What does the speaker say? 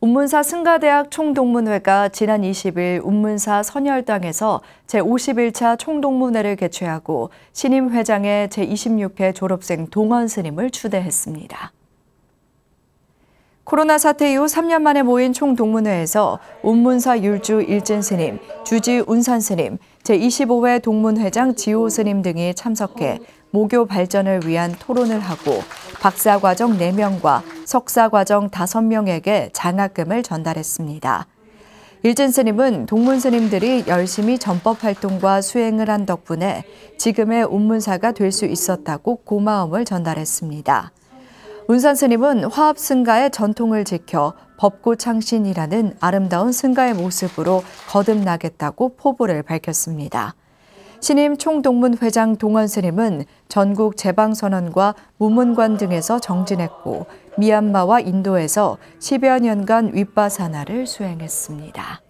운문사 승가대학 총동문회가 지난 20일 운문사 선열당에서 제51차 총동문회를 개최하고 신임 회장의 제26회 졸업생 동원 스님을 추대했습니다. 코로나 사태 이후 3년 만에 모인 총동문회에서 운문사 율주 일진 스님, 주지 운산 스님, 제25회 동문회장 지호 스님 등이 참석해 모교 발전을 위한 토론을 하고 박사과정 4명과 석사과정 5명에게 장학금을 전달했습니다. 일진 스님은 동문 스님들이 열심히 전법 활동과 수행을 한 덕분에 지금의 운문사가 될 수 있었다고 고마움을 전달했습니다. 운산 스님은 화합 승가의 전통을 지켜 법고 창신이라는 아름다운 승가의 모습으로 거듭나겠다고 포부를 밝혔습니다. 신임 총동문회장 동원스님은 전국 제방선언과 무문관 등에서 정진했고 미얀마와 인도에서 10여 년간 윗바사나를 수행했습니다.